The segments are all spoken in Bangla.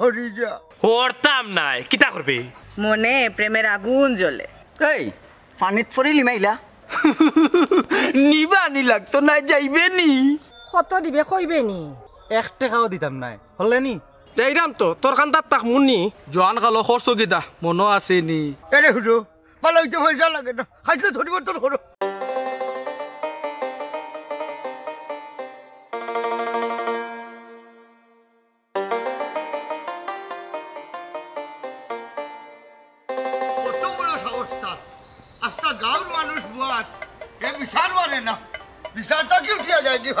হরি যা কিতা করবি মনে প্রেমের আগুন জ্বলে এই পানিত পড়িলি মাইলা নিবা নি লাগতো না যাইবে নি কত দিবে কইবে নি এক টাকাও দিতাম নাই হলে নি দেইরাম তো তোর খান তাক মুন্নি জোয়ান কালো খরচ গিদা মনো আছে নি এরে হুজো ভালো হইতে পয়সা লাগে না খাইতে ধরিবর্তন করো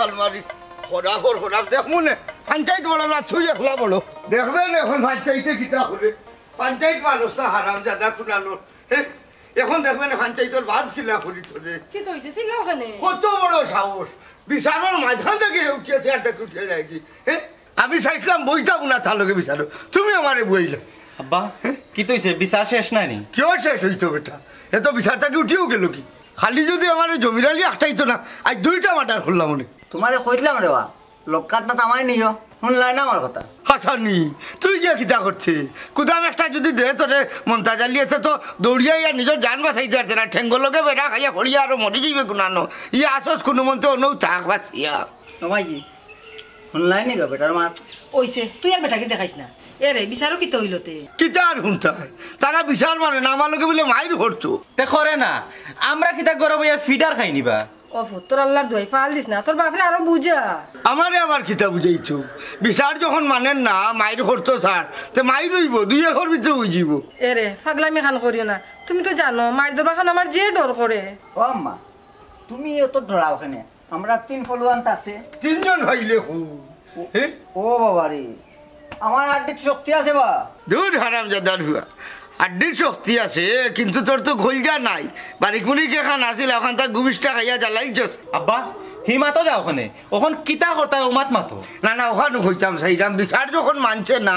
আলমারি পঞ্চায়েত বলো না খোলা বলো এখন কিতা হলে পঞ্চায়েত মানুষ না হারাম জাদা বাদ তোলে কি তো হয়েছে ওখানে কত বড় সাহস বিচারের মাঝখান থেকে উঠিয়েছে আর যায় কি আমি চাইছিলাম বইতাম না তার লোকে বিচারো তুমি আমারে বইলে আব্বা কি তো বিচার শেষ নাই নি কেউ শেষ হইতো বেটা এত কি উঠিয়েও গেল কি খালি যদি আমার জমিরালি একটাই তো না আজ দুইটা মাটার খুললাম অনেক তোমারে কইলাম রে বা লক্কাত না তামাই নিও শুনলাই না আমার কথা হাসানি তুই গিয়ে কিতা করছিস কুদাম একটা যদি দে তোরে মমতা জ্বালিয়েছে তো দৌড়িয়া ইয়া নিজের জান বাসাই দিয়েছে না ঠেঙ্গ লোকে বেড়া খাইয়া ফড়িয়া আর মরি যাইবে কোনানো ইয়া আসস কোনো মন্ত্রে অনৌ থাক বাঁচিয়া নমাইজি শুনলাই নি গো বেটার মা ওইছে তুই আর বেটাকে দেখাইছ না এরে বিচারও কি তৈল তে কিতা আর হুনতাই তারা বিচার মানে না আমার লোকে বলে মাইর করতো দেখো রে না আমরা কিতা গরম ইয়া ফিডার খাই নিবা তোর আল্লাহর দই ফাল দিস না তোর বাপরে আরো বুঝা আমারে আবার কিতা বুঝাইছো বিচার যখন মানেন না মায়ের হরতো স্যার তে মাই রইব দুই এর ভিতরে উইজিব এরে ফাগলামি খান করিও না তুমি তো জানো মায়ের দরবার খান আমার যে ডর করে ও আম্মা তুমি এত ডরাও কেন আমরা তিন ফলোয়ান তাতে তিনজন হইলে হু ও বাবারে আমার আর্টিস্ট শক্তি আছে বা দূর হারাম জাদার হুয়া আড্ডি শক্তি আছে কিন্তু তোর তো ঘোলজা নাই বারিকমুনিকে খান আসিল ওখান তা গুবিষ্টা খাইয়া জ্বালাইছস আব্বা মাতো যাও ওখানে ওখান কিতা করতা উমাত মাতো না না ওখানে হইতাম সেইরাম বিচার যখন মানছে না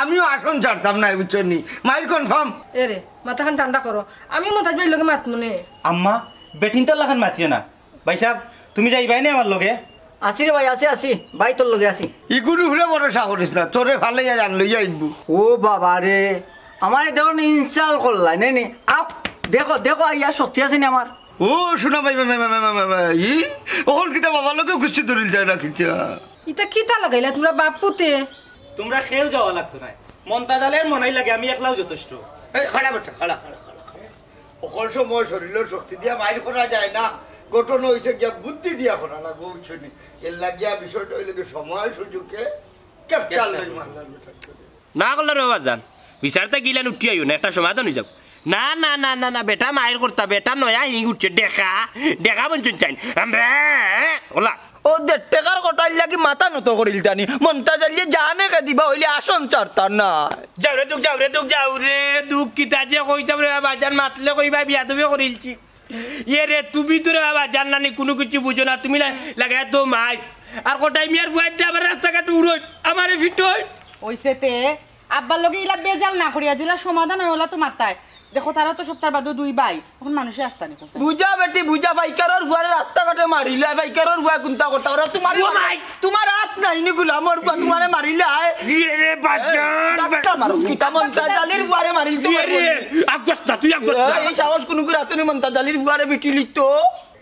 আমিও আসন ছাড়তাম না বুঝছনি মাইর কনফার্ম এরে মাথাখান ঠান্ডা করো আমি মোতাজ ভাই লগে মাতমুনে আম্মা বেটিন তো লাগান মাতিও না ভাই সাহেব তুমি যাইবাই না আমার লগে আসি রে ভাই আসি আসি ভাই তোর লগে আসি ইগুরু হুলে বড় সাহরিস না তোরে ভালো জানলো যাইবু ও বাবা রে আমার দেখুন ইনস্টল করলাই নে আপ দেখো দেখো ইয়া সত্যি আছে নি আমার ও শোনা ভাই ই ওহন কিতা বাবা লোকে গুছি দরিল যায় না কিতা ইতা কিতা লাগাইলা তোমরা বাপুতে তোমরা খেয়েও যাওয়া লাগতো না মন্তাজালের মনাই লাগে আমি একলাও যথেষ্ট এই খাড়া বেটা খাড়া অকল সময় শরীরের শক্তি দিয়া বাইর করা যায় না গঠন হয়েছে গিয়া বুদ্ধি দিয়া করা লাগবো বুঝছনি এর লাগিয়া বিষয়টা হইলে সময় সুযোগে ক্যাপচার না করলে রে বাজান বিচারতে গিলান উঠি আইন না একটা সমাধান হয়ে যাও না না না না না বেটা মায়ের করতা বেটা নয়া হিং উঠছে দেখা দেখা বঞ্চন চাই আমরা ওলা ও দেড় টাকার কটাইল লাগি মাথা নত করিল টানি মনটা জ্বালিয়ে জানে কে দিবা হইলে আসন চারতার না যাও রে দুঃখ যাও রে দুঃখ যাও রে দুঃখ কিতা যে কইতাম রে বাজার মাতলে কইবা বিয়া তুমি করিলছি ইয়ে রে তুমি তো রে বাবা জান নানি কোনো কিছু বুঝো না তুমি লাগে তো মাই আর কটাই মিয়ার বুয়ার দিয়ে আবার রাস্তাঘাট উড়োই আমার ফিট হই ওইসেতে আব্বার লগে ইলা বেজাল না করিয়া দিলা সমাধান ওলা তো মাথায় দেখো তারা তো সপ্তাহ বাদে দুই ভাই এখন মানুষে আসতা নি বুঝা বেটি বুঝা ভাইকারর ফুয়ারে রাস্তা কাটে মারিলা ভাইকারর ফুয়া কুন্তা করতা ওরা তোমার নাই তোমার হাত নাই নি গুলা মোর ফুয়া তোমারে মারিলা ইয়ে রে বাজান ডাক্তা মারুত কি তা মন্তা জালির ফুয়ারে মারিল তো রে আগস্তা তুই আগস্তা এই সাহস কোন গুরা আছে মন্তা জালির ফুয়ারে বিটি লিখতো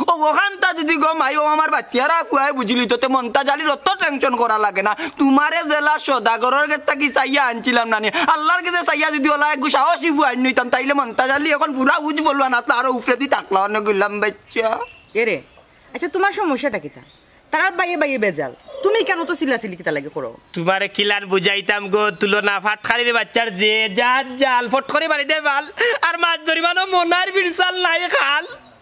ও ওখানটা যদি গো মাই ও আমার বাচ্চারা ফুয়াই বুঝলি তোতে মনতা জালির অত টেনশন করা লাগে না তোমারে জেলা সদাগরের কাছে কি চাইয়া আনছিলাম না আল্লাহর কাছে চাইয়া যদি ওলা একটু সাহসী ফুয়াই নিতাম তাইলে মন্তা জালি এখন পুরা উজ বলবা না তার উপরে দিয়ে তাকলা অনেক গুলাম বাচ্চা এরে আচ্ছা তোমার সমস্যাটা কি তা তারা বাইয়ে বাইয়ে বেজাল তুমি কেন তো সিলাসিলি কিতা লাগে করো তোমারে কিলার বুঝাইতাম গো তুলনা ফাটখালির বাচ্চার যে জাল জাল ফট করে বাড়ি দে বাল আর মাছ ধরিবানো মনার বিরসাল নাই খাল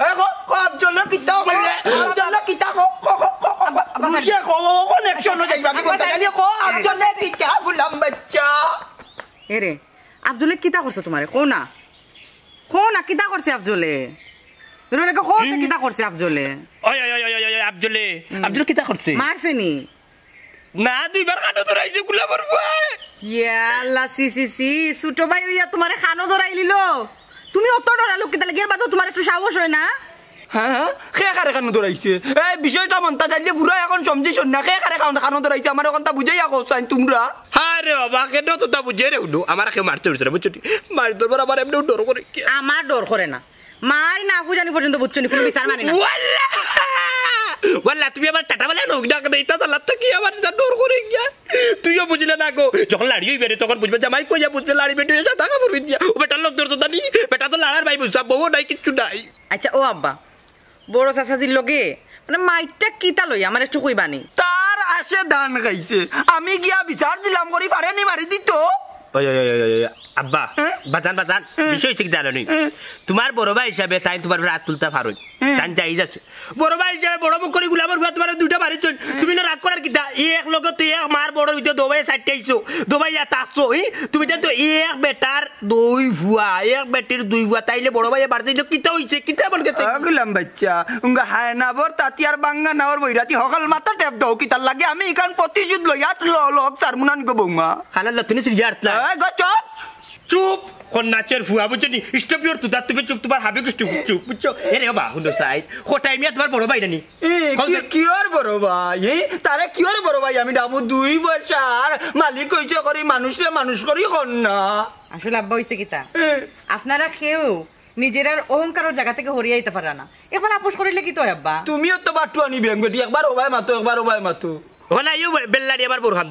কর কিতা করলে কর জন্য কিতা কো কো কো মুশে কো কানেকশন হয়ে যাইবা কি আব্দুলে কিতা করছে তোমারে কো না কো না কিতা করছে আব্দুলে কিতা করছে আব্দুলে আব্দুলে আব্দুল কিতা করছে মারছে নি না দুইবার কানো ধরাইছে গুলা মারবো ইয়া আল্লাহ সি সি সি ছোট ভাই হইয়া তোমারে খানো ধরাই লিলো তুমি অত ডরা লোক তাহলে গের বাদও তোমার একটু সাহস হয় না হ্যাঁ খে হ্যাঁ, কারে কারণে দৌড়াইছে এই বিষয়টা মনটা জানলে পুরো এখন সমঝিস না খে কারে কারণে কারণে দৌড়াইছে আমার এখন তা বুঝেই আকো সাইন তোমরা হ্যাঁ রে বাবা কেন তো তা বুঝে রে উডু আমার কেউ মারতে উঠছে বুঝছো মারি ধরবার আমার এমনি ডর করে আমার ডর করে না মার না আপু জানি পর্যন্ত বুঝছো নি কোনো বিচার মানে বললা তুমি আমার টাটা বলে না কি আমার ডোর করে গিয়া তুইও বুঝলে না গো যখন লাড়ি হইবে রে তখন বুঝবে জামাই কইয়া বুঝবে লাড়ি বেটে হয়েছে টাকা দিয়া ও বেটার লোক বেটা তো লাড়ার ভাই বুঝছা বউ নাই কিচ্ছু নাই আচ্ছা ও আব্বা বড় চাচাজির লগে মানে মাইটটা কিতা লই আমার একটু তার আসে দান গাইছে আমি গিয়া বিচার দিলাম করি পারে নি মারি দিত আব্বা হ্যাঁ? বাজান বাজান হ্যাঁ? বিষয় শিখ জানো হ্যাঁ? তোমার বড় ভাই হিসাবে তাই তোমার হাত তুলতে পারোই হ্যাঁ। হ্যাঁ। এক লোক তুই তাইলে বড় ভাই কিতা হইছে কিতা বল গেছে গুলাম বাচ্চা উঙ্গা না বর তাতি আর বাঙ্গা নাওর বইরাতি হকাল মাথা টেপ কি তার লাগে আমি ইকান প্রতিশোধ লইয়াত লোক তার মুনান গবুমা খানা তুমি সিরিয়াস না চুপ ফুয়া তুমি চুপ তোমার হাবি চুপ বুঝছো বা সাইড হোটাই মিয়া তোমার বড় ভাই বড় ভাই তারে বড় ভাই আমি ডাবু দুই বছর মালিক কইছে করি মানুষে মানুষ করি কন্যা আসলে আব্বা হইছে কিতা আপনারা কেউ নিজেরার অহংকারের জায়গা থেকে হরিয়া যেতে পারে না এখন আপোষ করিলে কি তো আব্বা তুমিও তো বাটু আনি বেঙ্গটি একবার ওবাই মাতো একবার ওবাই মাতো ওখানে আইও বেল্লারি আবার বোরখান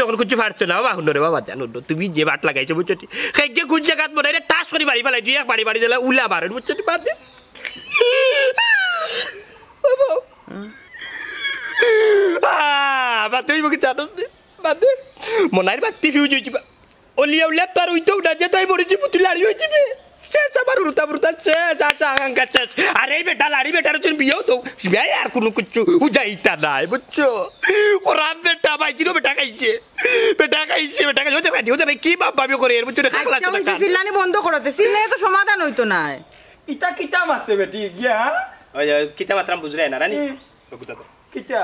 তখন কিছু ফাড়ছো না বাবা হুন্ডরে বাবা জানো তুমি যে বাট লাগাইছো বুঝছো খাইকে কোন জায়গাত মনে রে টাস করে বাড়ি ফেলাই তুই এক বাড়ি বাড়ি দিলে উলা বাড়েন বুঝছো বাদ দে বাদ তুই মুখে জানো বাদ দে মনাইর বাক্তি ফিউজ হয়েছি অলিয়া উলিয়া তার উইতো উঠা যে তাই মরেছি পুতুলি হারিয়ে হয়েছি শেষ আমার উড়তা উড়তা শেষ আচ্ছা আগাঙ্কা শেষ আরে এই বেটা লাড়ি বেটার জন্য বিয়েও তো বিয়ে আর কোনো কিছু উজাইতা নাই বুঝছো ওরা বেটা ভাই জিরো বেটা খাইছে বেটা খাইছে বেটা খাইছে ওদের ভাই ওদের ভাই কি বাপ ভাবি করে এর বুঝছো রে খাকলা তো সিল্লানি বন্ধ করতে সিল্লাই তো সমাধান হইতো না ইতা কিতা মারতে বেটি গিয়া ওই কিতা মাত্রাম বুঝলে না রানী kita.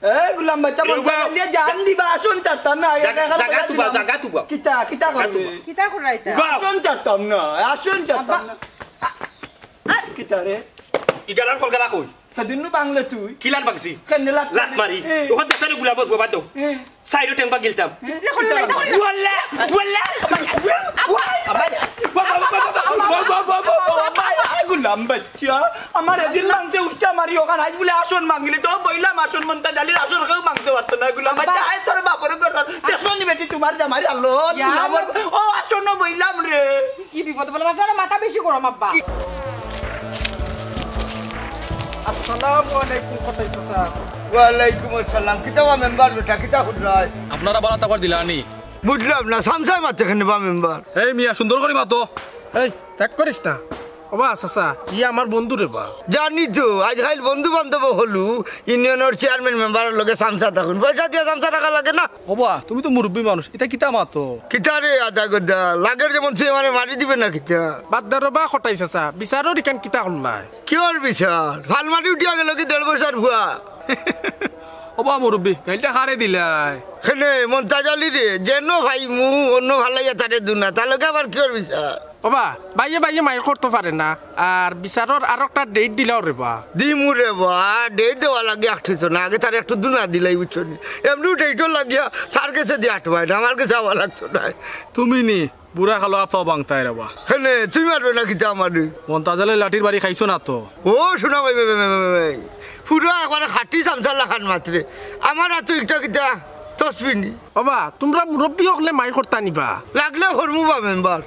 Eh, gulam macam apa? Dia jangan di basun catana. Jaga tu, jaga tu, bang. Kita, kita kau tu. Kita kau raita. Basun catana, basun catana. Kita re. Igalan kau galakui kadunu bangla tu kilan bangsi kanela last mari o hatta tane gula bo fo bato sai do tem bagiltam la khol la khol wala wala lambat ya amar edil mangte utta mari okan aj bule ason mangile to boila mason manta dali ason ke mangte wat na gula amba ay tor ba por gor tesno ni beti tumar da mari allo o ason no boila mre ki bipot bola ma mata beshi koro mabba ওয়ালাইকুম মেম্বার আপনারা বলা তো দিলাম আনি বুঝলাম না সামসাই মারতে মেম্বার এই মিয়া সুন্দর করি মাতো এই ত্যাগ করিস না বা চাচা ই আমার বন্ধু রে বা জানি তো আজকাল বন্ধু বান্ধব হলু ইউনিয়নের চেয়ারম্যান মেম্বারের লগে চামচা থাকুন পয়সা দিয়ে চামচা টাকা লাগে না ওবা তুমি তো মুরব্বী মানুষ এটা কিতা মাতো কিতা রে আদা গদা লাগের যেমন তুই মানে মারি দিবে না কিতা বাদ দা রবা খটাই চাচা বিচারও রিকান কিতা হল নাই কিয়র বিচার ভাল মারি উঠিয়া গেল কি দেড় বছর ভুয়া অবা মুরব্বী খেলটা হারে দিলাই হেনে মন জালি রে যেন ভাই মু অন্য ভালাইয়া তারে দুনা তাহলে আবার কি করবি বাবা বাইয়ে বাইয়ে মায়ের করতে পারে না আর বিচারর আর একটা ডেট দিলাও রে বা দিমু রে বা ডেট দেওয়া লাগে আটু তো না আগে তার একটু দুনা দিলাই বুঝছো এমনিও ডেটও লাগিয়া তার কাছে দিয়ে আট ভাই আমার কাছে আবার লাগতো না তুমি নি বুড়া খালো আফা বাংতাই রে বা হেনে তুমি মারবে না কিছু আমার তাজালে লাঠির বাড়ি খাইছো না তো ও শোনা ভাই হুরা একবার খাটি চামচা লাখান মাত্রে আমার আতো একটা কিতা তসবিনি বাবা তোমরা মুরব্বী হলে মাই করতা নিবা লাগলে হরমু বা মেম্বার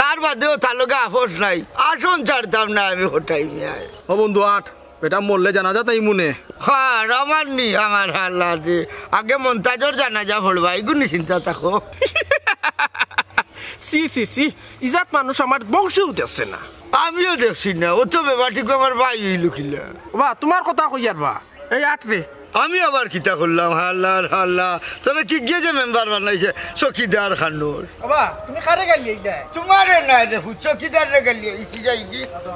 তার বাদেও তার লোকে আপোষ নাই আসন ছাড়তাম না আমি হটাই নিয়ে ও বন্ধু আট বেটা মরলে জানাজা তাই মনে হ্যাঁ আমার নি আমার হাল্লা আগে মন্তাজর জানাজা পড়বা এগুনি চিন্তা থাকো সি সি সি ইজাত মানুষ আমার বংশেও দেখছে না আমিও দেখছি না ও তো বেবাটিকে আমার ভাই হইল কিলা বা তোমার কথা কইয়ার বা এই আট রে আমি আবার কিতা করলাম হাল্লা হাল্লা তোরা কি গিয়ে যে মেম্বার বানাইছে চকিদার খানুর বাবা তুমি কারে গালিয়ে যায় তোমার না দেখো চকিদার রে গালিয়ে ইতি যাই কি আল্লাহ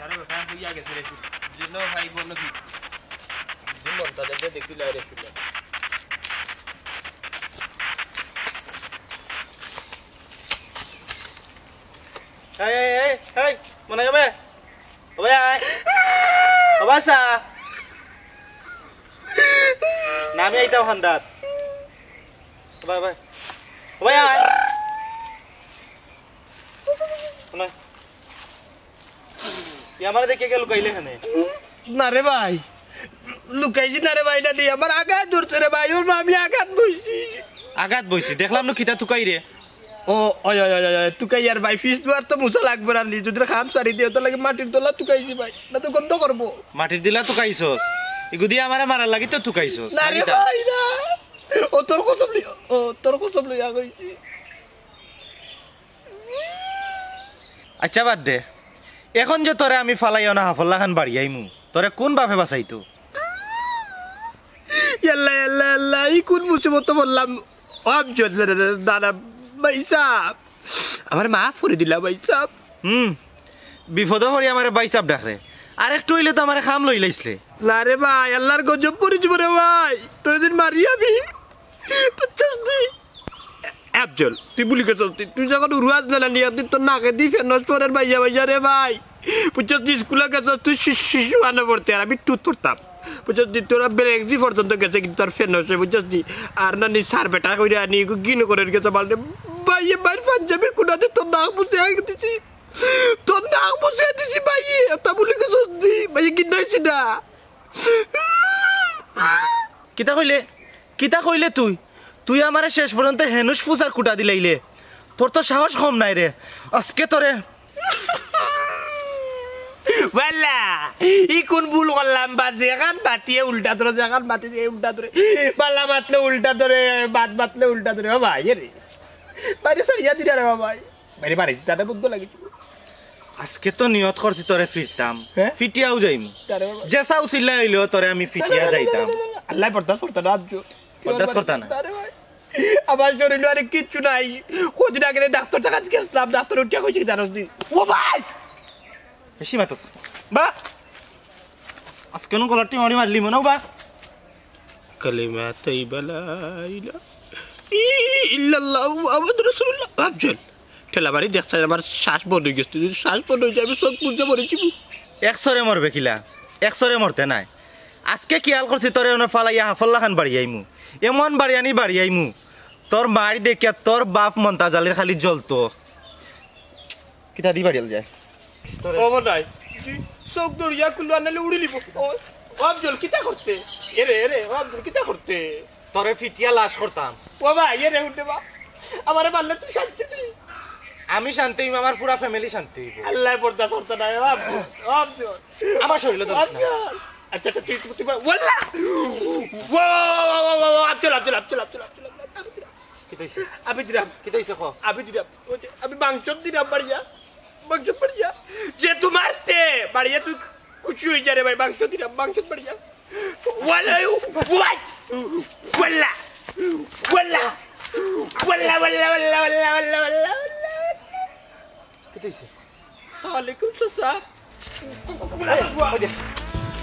জানেন মনে যাবে ওবে আয় নামি আইতাম হান্দাত ওবাই ওবাই ওবাই আমার দেখে গেল কইলে খানে না রে ভাই লুকাইছি না রে ভাই না দিয়ে আমার আঘাত ধরছে রে ভাই ওর আমি আঘাত বইছি আঘাত বইছি দেখলাম না খিতা তুকাই রে ও ওই ওই ওই তুকাই আর ভাই ফিস দুয়ার তো মুসা লাগবে না যদি খাম সারি দিয়ে তো লাগে মাটির দোলা তুকাইছি ভাই না তো গন্ধ করবো মাটির দিলা তুকাইছস এগুদি আমারে মারার লাগি তো তুকাইছস না রে ভাই না ও তোর কসম লিও ও তোর কসম লিয়া কইছি আচ্ছা বাদ দে এখন যে তোরে আমি ফালাই অনা হাফল্লা খান বাড়ি আইমু তোরে কোন বাপে বাঁচাইতো এল্লা এল্লা এল্লা ই কোন মুসিবত বললাম দাদা ভাই আমার মা ফুরে দিলা ভাই হুম বিপদ হরি আমার ভাই ডাকরে আর একটু হইলে তো আমার খাম লই লাইছলে না রে ভাই আল্লাহর গজব পরিচব রে ভাই তোর দিন মারি আমি পঞ্চাশ দিন অ্যাপজল তুই বুলি গেছ তুই যখন রুয়াজ না নিয়ে তুই তোর নাকে দিয়ে ফেনস পরের বাইয়া বাইয়া রে ভাই বুঝছো তুই স্কুলে গেছ তুই শিশু আনা পড়তে আর আমি টুথ পড়তাম বুঝছো দি তোরা ব্রেক দি পর্যন্ত গেছে কিন্তু তোর ফেনস বুঝছো দি আর না নি সার বেটা কইরা আনি গিন করে গেছে বালতে ভাইয়ে বাইর পাঞ্জাবির কোনাতে তোর নাক বুঝে আগে দিছি তোর নাক বুঝে দিছি ভাইয়ে তা বলি গেছ দি ভাইয়ে গিন্নাইছি না কিতা কইলে কিতা কইলে তুই তুই আমার শেষ পর্যন্ত হেনুস ফুসার কুটা দিলাইলে তোর তো সাহস কম নাই রে আজকে তোরে কোন উল্টা উল্টা উল্টা উল্টা দাদা বুদ্ধ লাগিছে আজকে তো নিয়ত করছি তোরে ফিরতাম ফিটিয়াও যাইম জেসাও সিল্লাই হইলেও তোরে আমি ফিটিয়া যাইতাম আল্লাহ পর্দা করতে পর্দাস না আমার শরীর আর কিচ্ছু নাই কদিন আগে ডাক্তার টাকা গেছিলাম ডাক্তার উঠিয়া কইছে জানো ও ভাই বেশি বাতাস বা আজ কেন গলাটি মারি মারলি মনে বা কালিমা তৈবা লা ইল্লাল্লাহু শ্বাস শ্বাস নাই আজকে খেয়াল করছি তোর ফালাইয়া হাফল্লা খান বাড়ি আইমু এমন বাড়ি আনি বাড়ি আইমু তোর বাড়ি দেখিয়া তোর বাপ মন্তা জালের খালি জ্বলতো কিতা দি বাড়ি যায় চোখ দৌড়িয়া আনালে উড়ি লিব কিতা করতে এরে এরে কিতা করতে তরে ফিটিয়া লাশ করতাম ও ভাই এরে উঠে বা আমার মারলে তুই শান্তি দি আমি শান্তি হইব আমার পুরা ফ্যামিলি শান্তি হইব আল্লাহ বরদাস্ত করতে নাই অবজল আমার শরীরে দরকার Acah acah tiba tiba. Wala. Wow wow wow wow. Abdul Abdul lah, Abdul lah, Abdul lah, Abdul Kita isi. Abi tidak. Kita isi kok. Abi tidak. Abi bangcut tidak beria. Bangcut jadi tu marte Beria tu kucu ijar ya. Bangcut tidak. Bangcut beria. Wala yu. What? Wala. Wala. Wala wala wala wala wala wala. Kita isi. Assalamualaikum sesak. Kau kau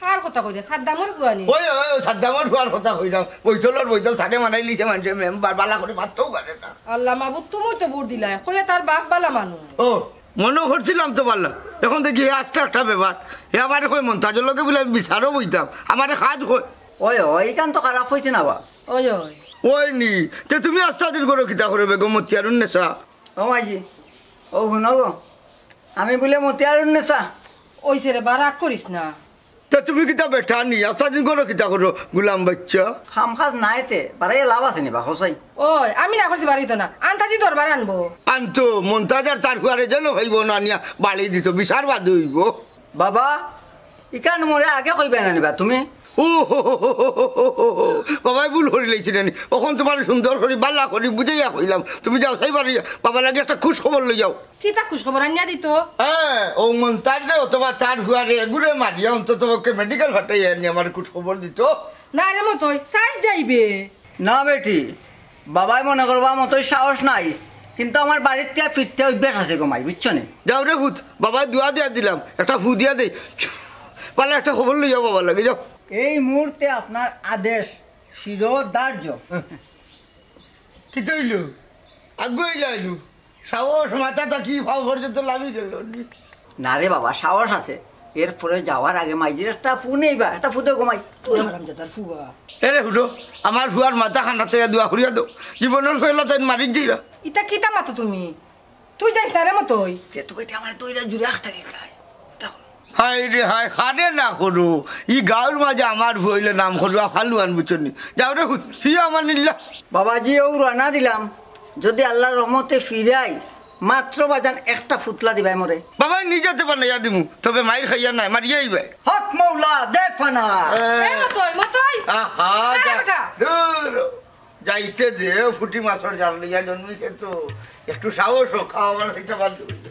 হার কথা কই দে সাদ্দামর ভুয়ানি ওই ওই সাদ্দামর ভুয়ার কথা কই দাও বৈঠলর বৈঠল থাকে মানাই লিছে মানুষে মেম্বার বালা করে মারতেও পারে না আল্লাহ মাবুদ তুমি তো বুড় দিলাই কইয়া তার বাপ বালা মানু ও মনে করছিলাম তো বাল্লা এখন দেখি আস্তে একটা ব্যাপার এ আমার কই মন্তাজের লোকে বলে আমি বিচারও বইতাম আমার কাজ কই ওই ওই এখান তো খারাপ হয়েছে না বা ওই ওই ওই নি তে তুমি আস্তাদিন করো কিতা করো বেগম মতিয়ারুন নেশা ও মাইজি ও শুনো আমি বলে মতিয়ারুন নেশা ওই সেরে বারাক করিস না তা তুমি কিতা বেঠা নি সাজিন আচ্ছা, করো কিতা করো গুলাম বাচ্চা খাম খাজ নাই তে বারে লাভ আছে নি বা হোসাই ওই আমি না করছি বাড়ি তো না আন্তাজি দরবার আনবো আনতো মন্তাজার তার কুয়ারে যেন ভাইব না নিয়া বাড়ি দিত বিচার বাদ হইব বাবা ইকান মোরে আগে কইবে না নিবা তুমি ও বাবাই ভুল হরি লাইছিলেন তখন তোমার সুন্দর হরি বাল্লা হরি বুঝাইয়া কইলাম তুমি যাও সেই বাড়ি বাবা লাগে একটা খুশ খবর লই যাও কি তা খুশ খবর আনিয়া দিত হ্যাঁ ও মন তার রে অথবা তার হুয়ারে ঘুরে মারিয়া অন্তত তোমাকে মেডিকেল ফাটাইয়া নিয়ে আমার খুশ খবর দিত না রে মতোই সাজ যাইবে না বেটি বাবাই মনে করবা মতোই সাহস নাই কিন্তু আমার বাড়ির থেকে ফিরতে অভ্যাস আছে গমাই বুঝছো নে যাও রে ভূত বাবাই দুয়া দিয়া দিলাম একটা ভূত দিয়া দে পালা একটা খবর লই যাও বাবার লাগে যাও এই মুহূর্তে আপনার আদেশ শিরোধার্য কি তৈল আগুয়ে যাইলু সাহস মাথাটা কি ভাব পর্যন্ত লাগি গেল না রে বাবা সাহস আছে এরপরে যাওয়ার আগে মাইজির একটা ফু নেই বা এটা ফুতে কমাই তোর হারামজাদার ফুয়া এরে হুলো আমার ফুয়ার মাথা খানা তৈয়া দুয়া করিয়া দো জীবনের ফেলা তাই মারি দিরা ইতা কিতা মাতো তুমি তুই যাইছ রে মতই তে তুই আমার তৈরা জুড়ে আটটা গেছ হাই রে হাই হারে না করো ই গাঁর মাঝে আমার ভইলে নাম করলো হালু আনবো চনি যাও রে ফি আমার নিল্লা বাবাজি ও রানা দিলাম যদি আল্লাহর রহমতে ফিরাই মাত্র বাজান একটা ফুতলা দিবাই মরে বাবা নিজে দেব না ইয়া দিমু তবে মাইর খাইয়া নাই মারিয়ে ইবে হক মৌলা দে ফানা এ মতই মতই আহা দূর যাইতে দে ফুটি মাছর জাল লইয়া জন্মিছে তো একটু সাহস হোক খাওয়া মানে সেটা বাদ দিবে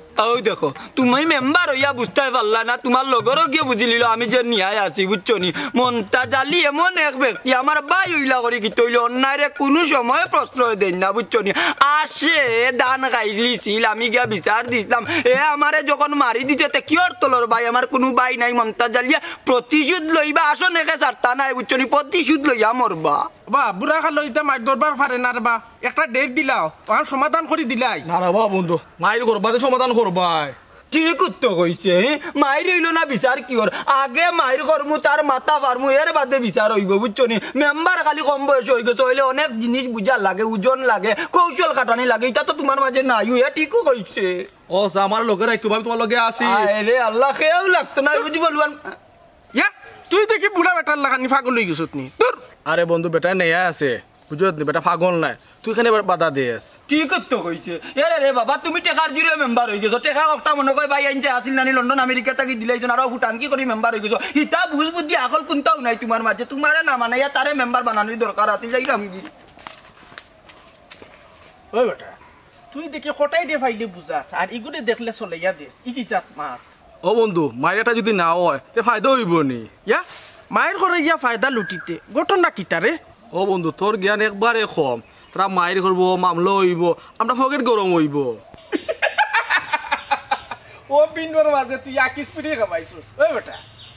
ওই দেখো তুমি মেম্বার হইয়া বুঝতে পারলা না তোমার লগরও গিয়ে বুঝিলিল আমি যে নিহাই আছি বুঝছো নি মনটা জালি এমন এক ব্যক্তি আমার বাই হইলা করি গীত তৈল অন্যায়রে কোনো সময় প্রশ্রয় দেন না বুঝছো নি আসে দান খাইলিছিল আমি গিয়া বিচার দিছিলাম এ আমারে যখন মারি দিছে তে কি তলর ভাই আমার কোনো বাই নাই মমতা জালিয়া প্রতিশোধ লইবা আসো নেকে সারতা নাই বুঝছো নি প্রতিশোধ লইয়া মরবা বা খালো বা ডেট সমাধান দিলাই সমাধান না কি আগে মাথা বাদে নি মেম্বার খালি কম বয়স হয়ে গেছে হইলে অনেক জিনিস বুঝার লাগে ওজন লাগে কৌশল কাটানি লাগে এটা তো তোমার মাঝে নাই এ ঠিকও কইছে ও আমার লোকের তোমার লগে আসি আল্লাহ খেয়েও লাগতো না তুই দেখি বুড়া বেটার লাগানি ফাগল হয়ে তুমি তোর আরে বন্ধু বেটা নেয়া আছে বুঝত নি বেটা ফাগল নাই তুই এখানে বাধা দিয়েস ঠিক তো কইছে এরে রে বাবা তুমি টেকার জুড়ে মেম্বার হয়ে গেছো টেকা কটা মনে কয় ভাই আইনতে আসিল নানি লন্ডন আমেরিকা তাকে দিলাইছো আর ফুটান কি করে মেম্বার হয়ে গেছো হিতা বুঝ বুদ্ধি আকল কোনটাও নাই তোমার মাঝে তোমার না মানে মানাইয়া তারে মেম্বার বানানোর দরকার আছে যাই আমি ওই বেটা তুই দেখি কটাই দে ফাইলে বুঝাস আর ইগুনে দেখলে চলে ইয়া দেশ ইকি চাত মাত ও বন্ধু মায়ের যদি না হয় তে ফায়দা হইব নি ইয়া মায়ের ঘরে ইয়া ফায়দা লুটিতে ঘটনা কিতারে ও বন্ধু তোর জ্ঞান একবারে কম তারা মায়ের করবো মামলা হইব আমরা ফকেট গরম হইব ও পিন্ডর মাঝে তুই আকিস পিড়িয়ে খাবাইছ ওই বেটা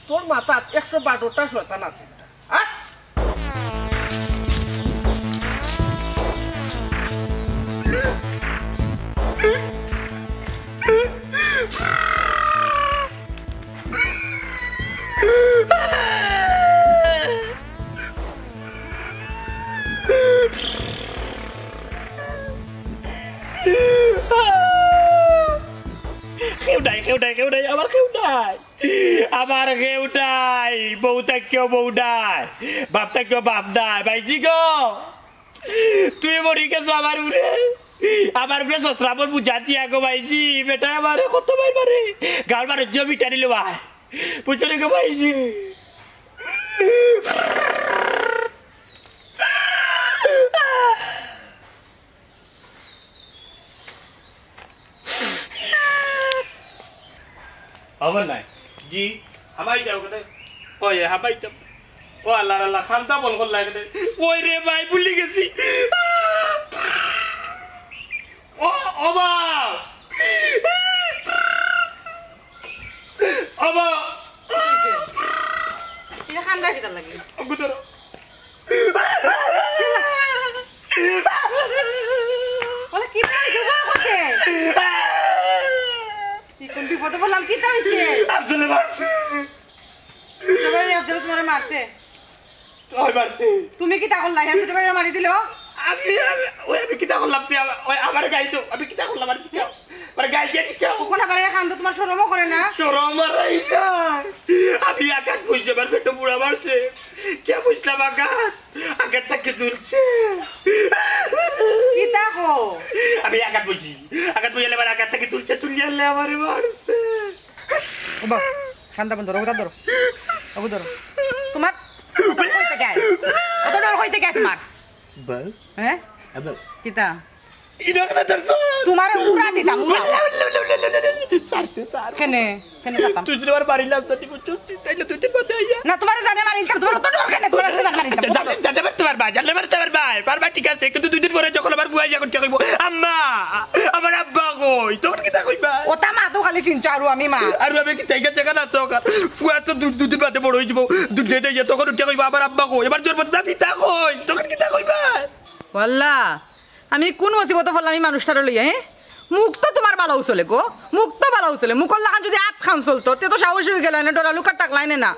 তোর মাথা একশো বারোটা শতান আছে Ah! কেউ নাই কেউ নাই কেউ নাই আমার কেউ নাই আমার কেউ নাই বউ থাকেও বউ নাই বাপ থাকেও বাপ নাই ভাইজি গো তুই মরি গেছো আমার উড়ে আমার উপরে সসরাবর বুঝা দিয়া গো ভাইজি বেটা আমার কত ভাই মারে গাল মারে জমিটা নিল ভাই বুঝলি গো ভাইজি খবর নাই জি হাবাই যাও কেটে কয়ে হাবাই যাও ও আল্লাহ আল্লাহ খান্তা বল করলাই ওই রে ভাই ভুলি গেছি ও অবা কি কি মারছে তুমি কি তাকল লাই হ্যাঁ, ছোট ভাই মারি দিলো আমি ওই আমি কিতা করলাম তুই ওই আমার গাই আমি কিতা করলাম আর শিখাও মানে গাই দিয়ে শিখাও কোন আবার খান তো তোমার শরমও করে না শরম আর এই না আমি আকাশ বুঝছে আমার পেটে বুড়া মারছে কে বুঝলাম আকাশ আকাশ তাকে তুলছে কিতা কো আমি আকাশ বুঝি আকাশ বুঝলে আমার আকাশ তাকে তুলি তুলিয়ালে আমার মারছে বাবা খান্দা বন্ধ রঘুদা ধরো রঘু ধরো তোমার কইতে গায় অত ডর কইতে গায় তোমার Bel? Eh? Abel. Kita. তোমার উড়া আচ্ছা, ঠিক আছে কিন্তু দুই দিন পরে যখন আবার বুয়া যখন ঠিক হইব আম্মা আমার আব্বা কই তখন কি তা কইবা মা তো খালি সিনচা আর আমি মা আর আমি কি তাইগা জায়গা না পাতে বড় হই যাব দুধ দিয়ে যাই তখন ঠিক হইব আবার আব্বা কই এবার জোর মতো দাবি তা কই তখন কি তা কইবা আমি কোন মুসিবত ফল আমি মানুষটারে লই হ্যাঁ মুখ তো তোমার বালাও চলে গো মুখ তো বালাও চলে মুখর লাগান যদি আত খান চলতো তে তো সাহস হয়ে গেল না ডরা লুকার টাক লাইনে না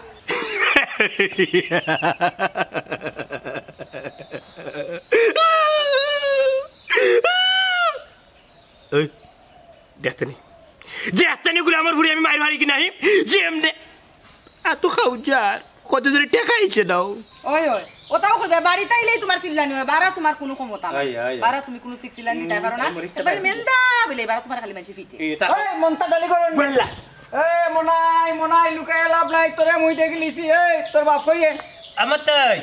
আমার আমি কি নাই খাও কত জোরে টেকাইছে দাও ওই ওই ওটাও কইবে বাড়িতেই লই তোমার চিল্লানি হয় বারা তোমার কোনো ক্ষমতা নাই বারা তুমি কোনো সিক চিল্লানি দিতে পারো না এবারে মেলদা বলে বারা তোমার খালি মানুষ ফিটে এই মনটা গালি করন বললা এ মনাই মনাই লুকায় লাভ নাই তোরে মুই দেখলিছি এই তোর বাপ কইয়ে আমার তাই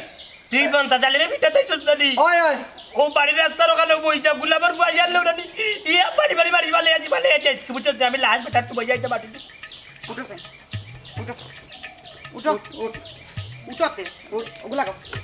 তুই মনটা গালি রে ফিটে তুই চলতনি ওই ওই ও বাড়ির রাস্তার ওখানে বইটা গুলাবার বুয়াইয়া লো রানি ইয়া বাড়ি বাড়ি বাড়ি বালে আজি বলে আছে কি বুঝছ আমি লাজ বেটা তো বইয়াইতে বাটি উঠো সাই উঠো উঠো উঠো উঠো উঠো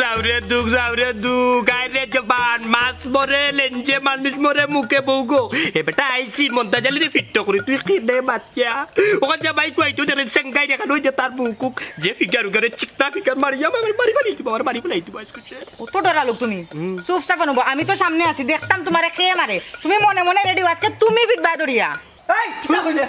যাও রে দুঃখ যাও জবান মাছ মরে লেঞ্জে মানুষ মরে মুখে বউ গো এ বেটা আইছি মনটা জালি ফিট করি তুই কি দে বাচ্চা ওখান যা বাইক তুই জানি সেঙ্গাই নই যে তার বুকুক যে ফিগার উগারে চিকটা ফিগার মারিয়া আমার বাড়ি বাড়ি দিব আমার দিব আজকে কত ডরা লোক তুমি চুপ চাপা আমি তো সামনে আছি দেখতাম তোমারে খেয়ে মারে তুমি মনে মনে রেডি আজকে তুমি ফিটবা দড়িয়া এই কি কইলে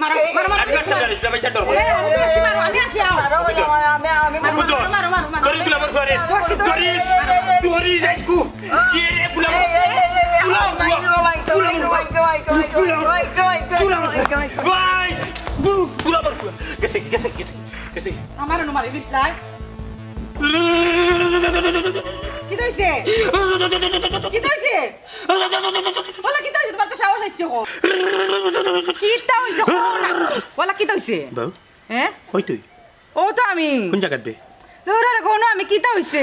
મારો મારો મારો આટલા ટકા એટલે મેં ચડ્ડો એ હું તો મારો આને આથી આવ મારો મે મે મારો મારો મારો કરી ગુલામ સોરે કરી દોરી જઈકુ એ રે ગુલામ ગુલામ ગુલામ ગુલામ ગુલામ ગુલામ ગુલામ ગુલામ ગુલામ কি দইছে কি দইছে ওলা কি দইছে তোমার তো সাহস হচ্ছে কো কিটা হইছে ওলা কি দইছে বাউ হ্যাঁ কই তুই ও তো আমি কোন জায়গাত আমি কিটা হইছে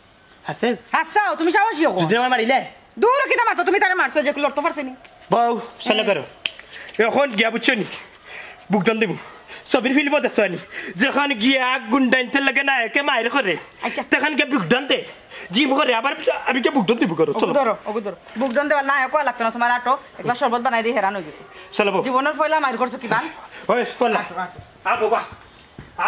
হাসে হাসাও তুমি সাহসী হকো তুমি আমার মারিলে দূর কি মারতো তুমি তারে মারছো যে লড়তে পারছে নি বউ শোনা করো এখন গিয়া বুঝছো নি বুকডন দিব সবির ফিল্ম দেখছো নি যখন গিয়া গুন্ডাইনতে লাগে না একে মায়ের করে তখন কে বুকডন দে জি করে আবার আমি কে বুকডন দিব করো চলো ধরো ওগো ধরো বুকডন দেওয়া না একো লাগতো না তোমার আটো একলা শরবত বানাই দিয়ে হেরান হই গেছে চলো জীবনের পয়লা মায়ের করছো কি বান ওই পয়লা আ বাবা আ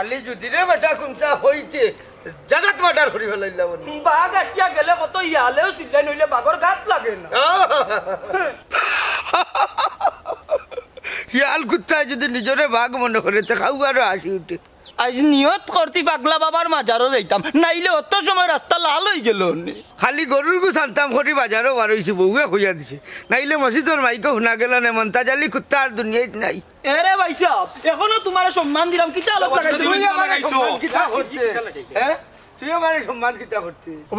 খালি যদি রে বেটা কুন্তা হইছে জগত মাটার করি ফেলাইলা বলি বাঘ আটিয়া গেলে কত ইয়ালেও সিদ্ধাই নইলে বাঘর গাত লাগে না শিয়াল কুত্তা যদি নিজরে বাঘ মনে করে তো খাও আসি উঠে আজ নিয়ত করতি পাগলা বাবার মাজারও যাইতাম নাইলে অত সময় রাস্তা লাল হয়ে গেল খালি গরুর গু সান্তাম করি বাজারও বার হয়েছি বউকে খুঁজা দিছে নাইলে মসজিদর মাইকে শোনা গেল নে মন্তা জালি কুত্তা আর দুনিয়ায় নাই এরে ভাই সাহেব এখনো তোমার সম্মান দিলাম কিতা লোক লাগাইছো আমার সম্মান কিতা করতে হ্যাঁ তুই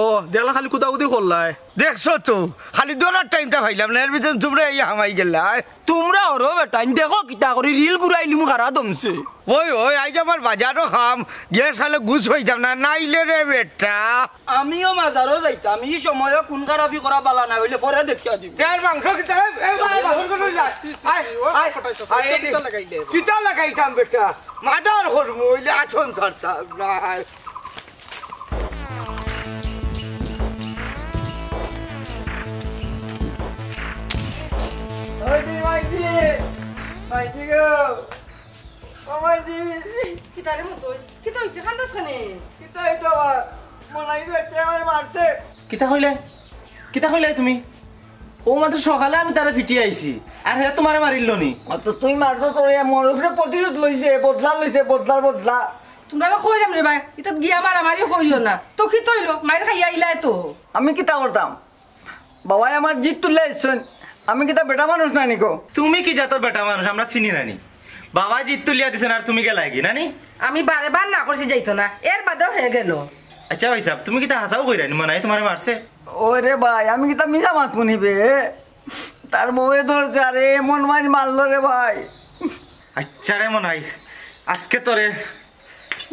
ও দেখলা খালি কুদাকুদি করলাই দেখছো তো খালি দৌড়ার টাইমটা ভাইলাম না এর ভিতরে তোমরা এই হামাই গেলা তোমরা ওরো বেটা দেখো কিতা করি রিল ঘুরাইলি মু খারা দমছে ওই ওই আইজ আমার বাজারও খাম গ্যাস খালে গুছ হইতাম না নাইলে রে বেটা আমিও বাজারও যাইতাম এই সময় কোন খারাপি করা বালা না হইলে পরে দেখিয়া দিব এর মাংস কিতা কিতা লাগাইতাম বেটা মাদার হরমু হইলে আছন ছাড়তাম না 어디 마이지 마이지고 어 마이지 기다리면 또 기타 있어 한다 선에 기타 있어 봐 몰라이도 কিতা কইলে কিতা কইলে তুমি ও মাত্র সকালে আমি তারা ফিটি আইছি আর হ্যাঁ তোমারে মারিল নি তুই মারছো তোর মোর উপরে প্রতিশোধ লইছে বদলা লইছে বদলার বদলা তোমরা কই যাম রে ভাই এটা গিয়া মারামারি কইও না তো কি তৈল মাইর খাইয়া আইলা তো আমি কিতা করতাম বাবাই আমার জিত তুললে আমি কি তা বেটা মানুষ নানি নিকো তুমি কি যা তোর বেটা মানুষ আমরা চিনি নানি বাবা জিত তুলিয়া দিছেন আর তুমি গেলাই কি নানি আমি বারে বার না করছি যাইতো না এর বাদও হয়ে গেল আচ্ছা ভাই সাহেব তুমি কি তা হাসাও কই রানি মনে হয় তোমার মারছে ওরে ভাই আমি কি তা মিছা মাত নিবে তার বউয়ে ধরছে আরে মন মাইন মারলো রে ভাই আচ্ছা রে মনে হয় আজকে তোরে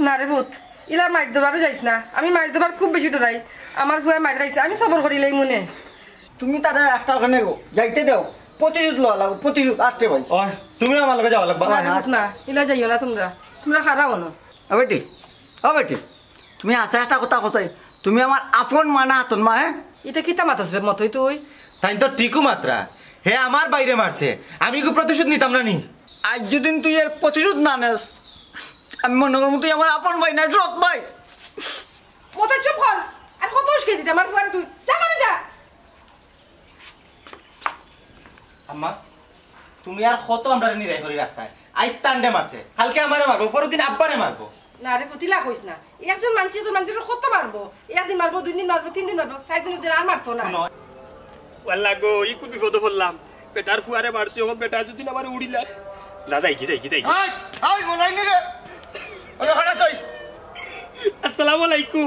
না রে ভূত ইলা মাইর দৌড়াবে যাইস না আমি মাইর দৌড়ার খুব বেশি ডরাই আমার ভুয়া রাইছে আমি সবর করিলাই মনে তুমি তাদের একটা ওখানে গো যাইতে দাও প্রতিশোধ লওয়া লাগবে প্রতিশোধ আসতে ভাই তুমি আমার লগে যাওয়া লাগবে না ইলা যাইও না তোমরা তোমরা খারাপ হনো ও বেটি ও বেটি তুমি আসা একটা কথা কোথায় তুমি আমার আপন মানা হাতন মা হ্যাঁ এটা কিতা মাতাস রে মতই তুই তাই তো টিকু মাত্রা হে আমার বাইরে মারছে আমি কি প্রতিশোধ নিতাম না নি আজ যদি তুই এর প্রতিশোধ না নেস আমি মনে করবো তুই আমার আপন ভাই না রথ ভাই কোথায় চুপ কর আর কত উস্কে দিতে আমার ফুয়ারে তুই যা যা আম্মা তুমি আর কত আমরা নিরাই করি রাস্তায় আইস তান্ডে মারছে কালকে আমারে মারবো পরের আব্বারে মারবো না রে ফতিলা কইস না একজন মানুষ একজন মানুষের কত মারবো একদিন মারবো দুই দিন মারবো তিন দিন মারবো চার দিন আর মারতো না গো ই খুব বিপদ পড়লাম বেটার ফুয়ারে মারছি আমার বেটা যদি আমার উড়িলা না যাই কি যাই কি যাই নি রে ওরে চাই আসসালামু আলাইকুম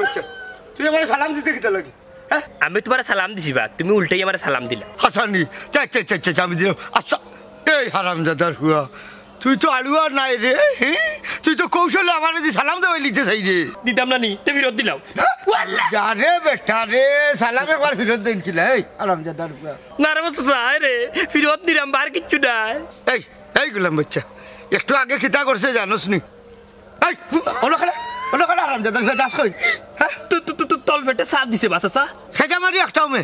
বাচ্চা তুই আমার সালাম দিতে কিতা লাগি আমি তোমার সালাম দিছি বা তুমি উল্টাই আমার সালাম দিলা হাসানি চাই চা চা চা আমি দিলাম আচ্ছা এই দাদার হুয়া তুই তো আর নাই রে হ্যাঁ? তুই তো কৌশল আমার যদি সালাম দেওয়া লিখতে চাই রে দিতাম না নি ফিরত দিলাম আরে হ্যাঁ? বেটা রে সালাম একবার ফিরত দেন আরামজাদার হুয়া না রে রে ফিরত দিলাম বার কিচ্ছু নাই এই এই গুলাম বাচ্চা একটু আগে খিতা করছে জানোস নি এই অনখানে অনখানে হুয়া কই হ্যাঁ পেটে সাপ দিছে বাচ্চা খেজা মারি একটাও মে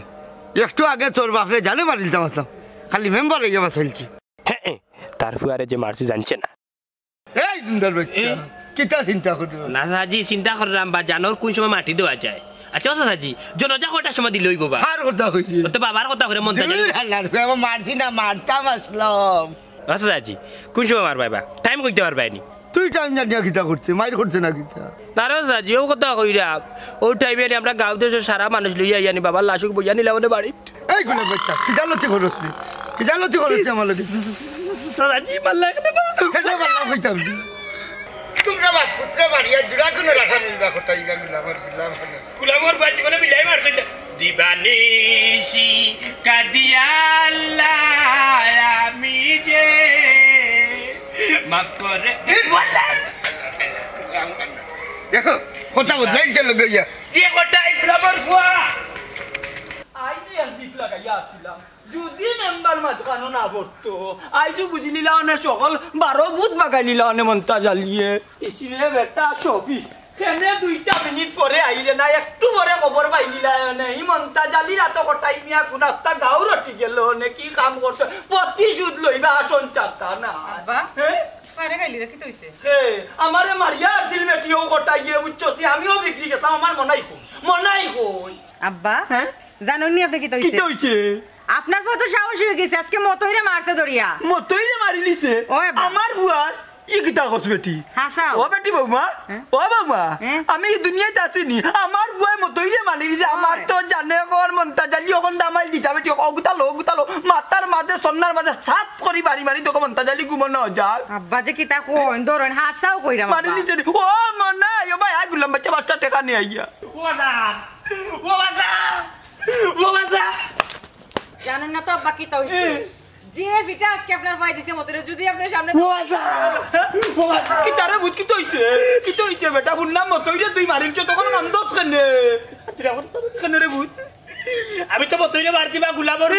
একটু আগে তোর বাপরে জানে মারি দিতাম আসতাম আচ্ছা। খালি মেম্বার হয়ে গেবা চলছি হ্যাঁ, হ্যাঁ তার ফুয়ারে যে মারছে জানছে না এই দুন্দার বাচ্চা কিতা চিন্তা করো না সাজি চিন্তা করলাম বা জানোর কোন সময় মাটি দেওয়া যায় আচ্ছা সাজি জনজা কটা সময় দিল হইব বা আর কথা হইছে তো বাবার কথা করে মন থাকে মারছি না মারতাম আসলাম আচ্ছা সাজি কোন সময় মারবাই বা টাইম কইতে পারবাই নি তুই টাইম জানিয়া কিতা করছে মাইর করছে না গীতা কিতা নারাজ ও কথা কইরা ও টাইমে আমরা গাঁওতে সারা মানুষ লইয়া ইয়ানি বাবা লাশুক বইয়া নিলাম ওদের বাড়ি এই কোন বাচ্চা কিতা লতি করছ নি কিতা লতি আমার লতি সারাজি মাল্লা কেন কেন মাল্লা কইতাম তোমরা বাস পুত্র আমি যে মাফ করে দেখো কথা বদলাই চলে গইয়া কি কথা ইসলামের ফুয়া আইনি আসদিক লাগাইয়া আসছিলাম যদি মেম্বার মাঝখানো না পড়তো বারো ভূত বাগাইলিলা অনে মন্তা বেটা সফি এনে দুইটা মিনিট পরে আইলে না একটু পরে খবর পাইলিলা নে জালি রাত কটাই মিয়া কোন গাও রটি গেল নে কি কাম করছো প্রতিশোধ লইবা আসন না আমারে মারিয়া উচ্চ আমিও বিক্রি গেতাম আমার মনাই কই মনাই কই আব্বা জাননি আপনি কি কি হইছে আপনার কত সাহস হয়ে গেছে আজকে মতইরে মারছে দড়িয়া মতইরে মারিলিছে আমার বুয়ার ই কিতা কস বেটি ও বেটি বৌমা ও বৌমা আমি দুনিয়াতে আসিনি আমার বুয়ে মতই রে মালির যে আমার তো জানে কর মনতা জালি ওখন দামাল দিতা বেটি অগুতালো অগুতালো মাতার মাঝে সন্নার মাঝে সাত করি বাড়ি মারি তোকে মনতা জালি গুমন যা আব্বা যে কিতা কোন ধরন হাসাও কইরা মারি নিতে ও মনা ও ভাই আগুলাম বাচ্চা বাচ্চা টাকা নিয়ে আইয়া ও বাজান ও বাজান ও জানো না তো আব্বা কিতা কি বেটা ভুল নাম মত তুই তখন আমি তো মতইলে মারছি বা গুলা মারু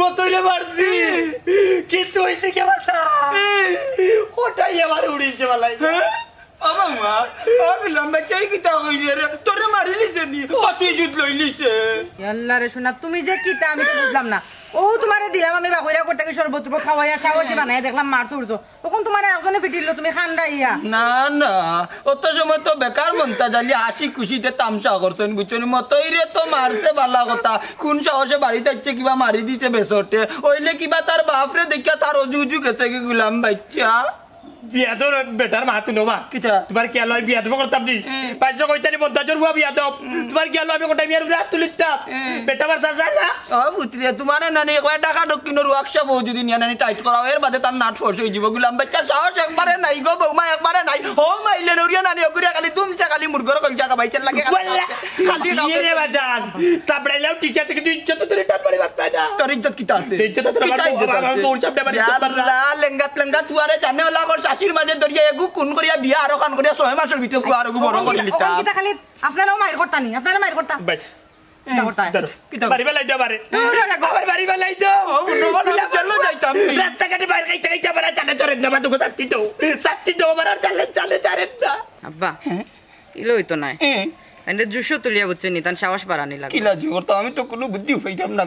মতইলে মারছি কিন্তু হইছে কে বাসা ওটাই আমার উড়িয়েছে বালাই কিতা রে তোরে মারিলি জানি অতি জুত লইলিছে আল্লাহ রে শোনা তুমি যে কিতা আমি বুঝলাম না ও তোমারে দিলাম আমি বাকইরা করতে কি শরবত রূপ খাওয়াইয়া সাহসী বানাই দেখলাম মার তুরছো তখন তোমার একজনে ফিটিল তুমি খান্দা ইয়া না না অত সময় তো বেকার মনতা জালি হাসি খুশিতে তামসা করছেন বুঝছেন মতই রে তো মারছে বালা কথা কোন সাহসে বাড়িতে থাকছে কিবা মারি দিছে বেসরটে ওইলে কিবা তার বাপরে দেখিয়া তার অজু উজু গেছে কি গুলাম বাচ্চা বিয়াদর বেটার মাহাতু নবা কিতা তোমার কে লয় বিয়াদব করতাম নি পাঁচজন লয় আমি কোটা বেটা বার যা নানি কয় টাকা ডকিনোর ওয়ার্কশপ হো যদি টাইট করাও এর বাদে তার নাট ফোর্স হই জীবো নাই গো বৌমা একবারে নাই ও মাইলে নরিয়া নানি ওগুরিয়া খালি তুমি চা খালি মুরগর কল খালি খালি রে বাজান তাবড়াইলাও টিকা থেকে তুই ইজ্জত তোর টান মারি বাত না তোর ইজ্জত কিতা আছে ইজ্জত তোর আমার বউর সামনে মারি আল্লাহ লেঙ্গাত লেঙ্গাত মাসির মাঝে দরিয়া এগু কোন করিয়া বিয়া আর কান করিয়া ছয় মাসের ভিতরে ফুয়া আর বড় করি লিতা কিতা খালি আপনারও মাইর করতা নি আপনারও মাইর করতা বাই আব্বা নাই এনে সাহস আমি তো কোনো বুদ্ধি পাইতাম না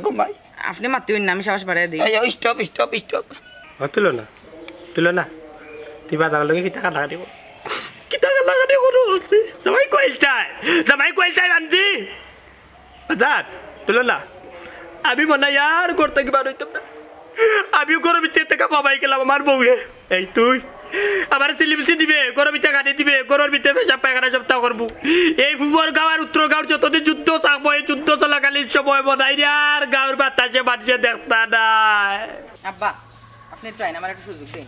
আপনি মাতৃ না আমি সাহস বাড়াই দিই স্টপ স্টপ স্টপ না তুলো না কিতা কাটা কাটিব কিতা কাটা কাটি করো জামাই কয়েল জামাই চাই বাজার আমি মনে আর করতে কি হইতাম না আমি গরম ইচ্ছে থেকে কমাই গেলাম আমার বউ এই তুই আমার সিলিপসি দিবে গরম ইচ্ছা কাটি দিবে গরম ভিতরে পেশাব পায়খানা সপ্তাহ করবো এই ফুবর গাঁও উত্তর গাঁওর যতদিন যুদ্ধ থাকবো এই যুদ্ধ চলাকালীন সময় মনাই আর গাঁওর বাতাসে মানুষে দেখতা নাই আব্বা আপনি একটু আইন আমার একটু সুযোগ দিন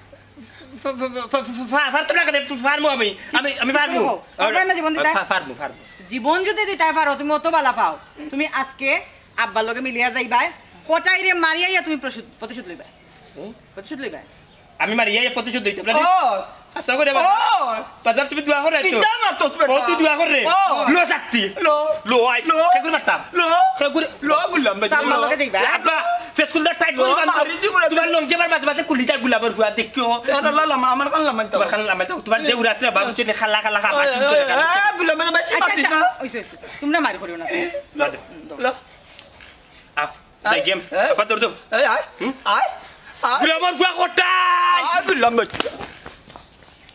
আমি আমি আমি পারবো না জীবন দিতে পারবো পারবো জীবন যদি দিতে পারো তুমি অত বালা পাও তুমি আজকে আব্বার লগে মিলিয়া যাইবাই কটাই রে মারিয়া তুমি প্রতিশোধ লইবা প্রতিশোধ লইবা আমি মারিয়া প্রতিশোধ লইতে আশা করে বাজার তুমি দোয়া করে ও তুই দোয়া করে লো শক্তি লো লো আই লো খেগুর মারতাম লো খেগুর লো বললাম ভাই তাম মামাকে দেখবা আব্বা ফেসকুল দা টাইট করে বান্ধ তোমার লঙ্কে মার মাঝে মাঝে কুলি দা গুলাবের ফুয়া দেখিও আরে লা লামা আমার কান লামা তোমার কান লামা তোমার যে উরাতে বাবু চলে খালা খালা খাবা গুলাম মানে বেশি পাতি না ওইছে তোমরা মার করিও না লো আ দাই গেম পাতর দো আয় আয় গুলামের ফুয়া কোটা গুলাম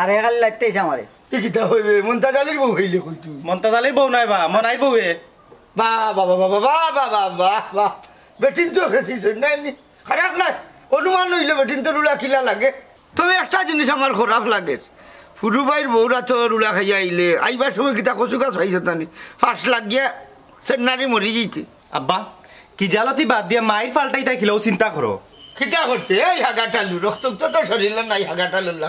আর একাল লাগতেইছে আমারে কিতা হইবে মন্তাজ আলীর বউ হইলে কই তুই মন্তাজ আলীর বউ নাই বা মন আই বউয়ে বা বা বা বা বা বা বা বা বা বা বেটিন তো খেছিস না এমনি খারাপ নাই অনুমান হইলে বেটিন তো রুলা কিলা লাগে তবে একটা জিনিস আমার খারাপ লাগে ফুরুবাইর বউরা তো রুলা খাইয়া আইলে আইবার সময় কিতা কচু গাছ খাইছে তানি ফাঁস লাগিয়া সেন্নারি মরি যাইতে আব্বা কি জালতি বাদ দিয়ে মায়ের পাল্টাই তাই খিলেও চিন্তা করো কিতা করছে এই হাগাটা লু রক্ত তো শরীর নাই হাগাটা লুল্লা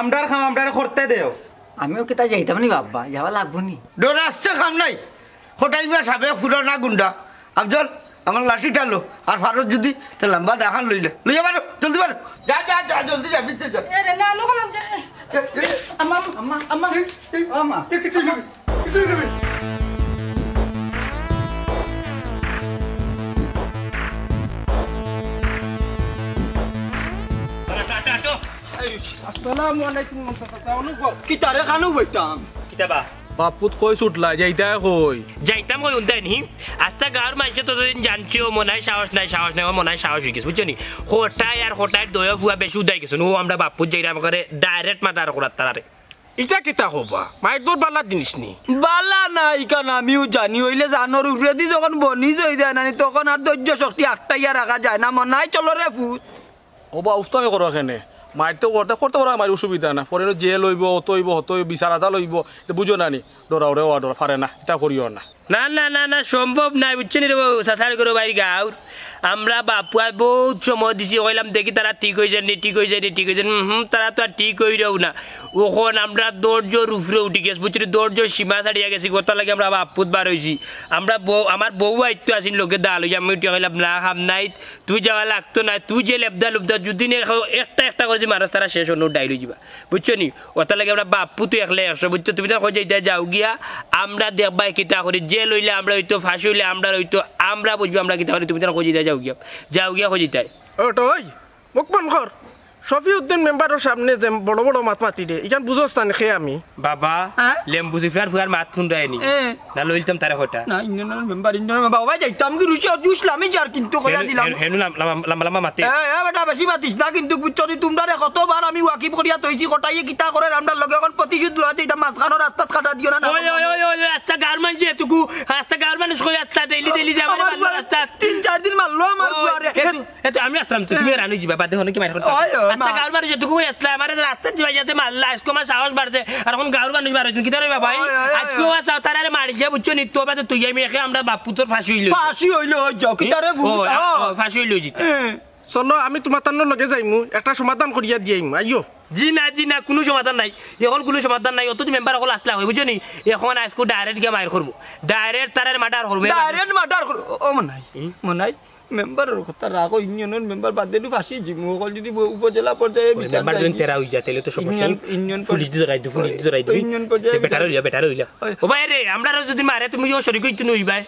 আমডার খাম আমডার করতে দেও আমিও কেতা যাইতাম নি বাবা যাওয়া লাগবো নি ডোর আসছে খাম নাই হটাইবা সাবে ফুরো না গুন্ডা আফজল আমার লাঠি টালো আর ফারুক যদি তা লম্বা দেখান লইলে লইয়ে পারো জলদি পারো যা যা যা জলদি যা বিচ্ছে যা এ রে না নুকলাম যা আম্মা আম্মা আম্মা আম্মা কি কি কি আসসালামু আলাইকুম কি তারে কই ছুটলা যাইতা কই যাইতাম কই উনতে নি তো দিন মনাই সাহস নাই সাহস নাই মনাই সাহস হয়ে গেছে বুঝছো নি হোটাই আর হোটাই দয় ফুয়া বেশি উদাই গেছে ও আমরা বাপুত যাইরাম করে ডাইরেক্ট মাতার করার তারারে হবা মায়ের তোর বালা জিনিস নি বালা না ইকান আমিও জানি হইলে জানোর উপরে যখন বনি যাই যায় না তখন আর ধৈর্য শক্তি আটটা ইয়া রাখা যায় না মনাই চলো রে ভূত ও বা উফতামি করো এখানে মারতেও করতে করতে পারো আমার অসুবিধা না পরে যে লইব অতইব হতই বিচার আদা লইব বুঝো না নি ডরা ওরে ওরা পারে না এটা করিও না না না না সম্ভব নাই বুঝছেন রে বাবু সাসার বাইর আমরা বাপুয়া বহুত সময় দিছি কইলাম দেখি তারা ঠিক হয়ে যায়নি ঠিক হয়ে যায়নি ঠিক হয়ে যায় হুম তারা তো আর ঠিক হয়ে যাও না ওখন আমরা দৌড়জোর রুফরে উঠি গেছি বুঝছি দৌড়জোর সীমা ছাড়িয়ে গেছি কথা লাগে আমরা বাপুত বার হয়েছি আমরা বউ আমার বউ আইত্য আসিন লোকে দা লই আমি উঠে কইলাম না হাম নাই তুই যাওয়া লাগতো না তুই যে লেবদা লুপদা যদি একটা একটা করে মানুষ তারা শেষ হলো ডাইল যাবা বুঝছো নি ওটা লাগে আমরা বাপু তুই একলে একশো বুঝছো তুমি না খোঁজে যাও গিয়া আমরা দেখবাই কিতা করি যে লইলে আমরা হয়তো ফাঁসি হইলে আমরা হয়তো আমরা বুঝবো আমরা কিতা করি তুমি না খোঁজে যাও हो गया जाओ हो गया हो जीता है ओटो मुकमन खोर শফিউদ্দিন মেম্বারের সামনে যে বড় বড় মাত মাতি দে ইখান বুঝোস না খে আমি বাবা লেম্বু জিফার ফুয়ার মাত খুন রায়নি না লইলতাম তারে হটা না ইন্ডিয়ান মেম্বার ইন্ডিয়ান বাবা যাইতাম কি রুচি অজুস লামে যার কিন্তু কইলা দিলাম হেনু লাম্বা লাম্বা মাতে এ বেটা বেশি মাতিস না কিন্তু বুঝছনি তোমরা রে কতবার আমি ওয়াকিব করিয়া তইছি কটাইয়ে কিতা করে আমরার লগে এখন প্রতিশোধ লওয়া দিতাম মাঝখানো রাস্তাত কাটা দিও না ওই ওই ওই ওই রাস্তা গার্মেন্টস এটুকু রাস্তা গার্মেন্টস কই রাস্তা ডেইলি ডেইলি যাবে রাস্তা তিন চার দিন মারলো আমার আমি আসতাম তুমি রানুজি বাবা দেখো কি মাইর আচ্ছা গাঁর মানুষ যাই যাতে মারলা আজকে আমার সাহস বাড়ছে আর এখন গাঁর মানুষ বাড়ছে আমি তোমার কোনো সমাধান নাই এখন কোনো সমাধান নাই অত মেম্বার সকল আসলা হয় বুঝনি এখন আজকে ডাইরেক্ট গিয়ে মায়ের করবো ডাইরেক্ট তারের মার্ডার করবো ডাইরেক্ট মার্ডার করবো মনে হয় মনে হয় মেম্বারের কথা রাগ ইউনিয়নের মেম্বার বাদ দিয়ে ফাঁসি জিমু সকল যদি উপজেলা পর্যায়ে বিচার মেম্বার যদি তেরা হই যায় তাহলে তো সমস্যা ইউনিয়ন পুলিশ দিয়ে রাইদু পুলিশ দিয়ে রাইদু ইউনিয়ন পর্যায়ে বেটার হইলা বেটার হইলা ও ভাই রে আমরা যদি মারে তুমি ও সরি কইতে নই ভাই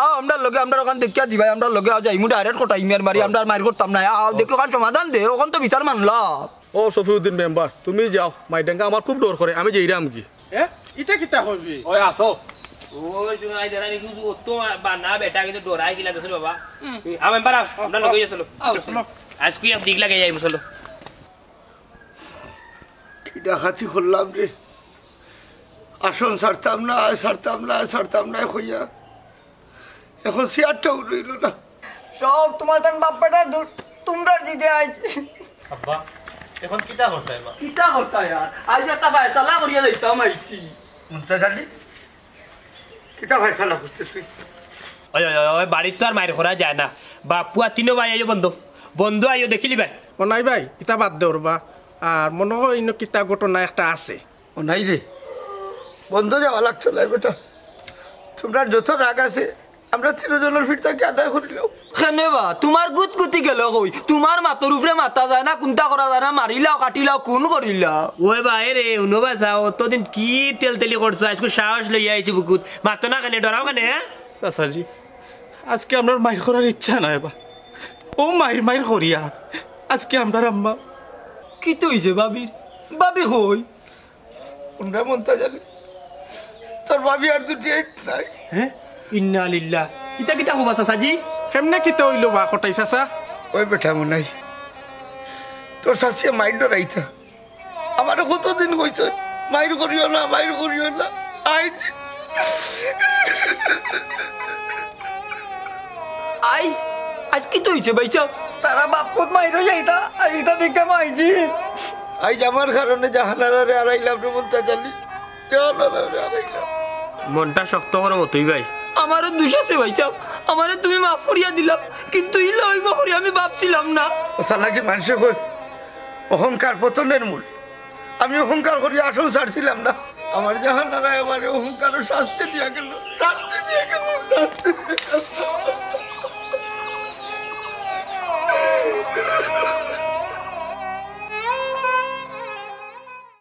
আও আমরা লগে আমরা ওখান দেখিয়া দি ভাই আমরা লগে আও যাইমু ডাইরেক্ট কোটা ইমিয়ার মারি আমরা মার করতাম না আও দেখো কান সমাধান দে ওখান তো বিচার মানলা ও সফিউদ্দিন মেম্বার তুমি যাও মাইডাঙ্গা আমার খুব ডর করে আমি যেইরাম কি এ ইটা কিতা করবি ওই আসো ওই তুমি আই দেরানি কি তো বা না বেটা কিন্তু ডরাই গিলা দসল বাবা আম এম্বার আসন ছাড়তাম না ছাড়তাম না ছাড়তাম না হইয়া এখন চেয়ারটাও রইল না সব তোমার তান বাপ্পাটার তোমরা দিতে আইছি আব্বা এখন কিটা করতে কিটা করতে আজ একটা ফায়সালা করিয়া যাইতাম আইছি শুনতে চালি ওই ওই ওই আর মায়ের খোরা যায় না বাপু আর তিনো ভাই আইও বন্ধু বন্ধু আইও দেখিলি ভাই ও ভাই ইতা বাদ দে বা আর মনে হয় ইনো কিতা ঘটনা একটা আছে ও রে বন্ধু যাওয়া লাগতো লাই বেটা তোমরা যত রাগ আছে আমরা চিরজনের ফিট তাকে আদায় করিলেও সেনেবা তোমার গুত গুতি গেল কই তোমার মাতর উপরে মাতা যায় না কোনটা করা যায় না মারিলাও কাটিলাও কোন করিলাও ওই ভাই রে উনবা যাও দিন কি তেল তেলি করছো আজকে সাহস লই আইছি বুকুত মাতো না কেন ডরাও কেন চাচাজি আজকে আমার মাইর করার ইচ্ছা নাই বা ও মাইর মাইর করিয়া আজকে আমরা আম্মা কি তো হইছে বাবির বাবি হই উনরা মন্তা জানে তোর বাবি আর দুটি নাই হ্যাঁ ইন্না লিল্লাহ ইতা কিতা হবা চাচাজি কেমনে কিতা হইলো বা কটাই চাচা ওই বেটা মনে তোর চাচিয়া মাইন্ড রাইতা আমার কতদিন কইছে মাইর করিও না মাইর করিও না আই আইজ আজ কি হইছে বাইচা তারা কত মাইর যাইতা আর ইতা দেখে মাইজি আইজ আমার কারণে জাহানারা রে আড়াইলাম রে মনটা জানি জাহানারা রে মনটা শক্ত হওয়ার মতোই ভাই আমারও দুষ আছে ভাই আমারে তুমি মাফ করিয়া দিলাম কিন্তু ইলে ওই করি আমি ভাবছিলাম না কথা নাকি মানুষের কই অহংকার পতনের মূল আমি অহংকার করি আসল ছাড়ছিলাম না আমার জাহানারা এবারে অহংকার শাস্তি দিয়া গেল শাস্তি দিয়া গেল শাস্তি দিয়া গেল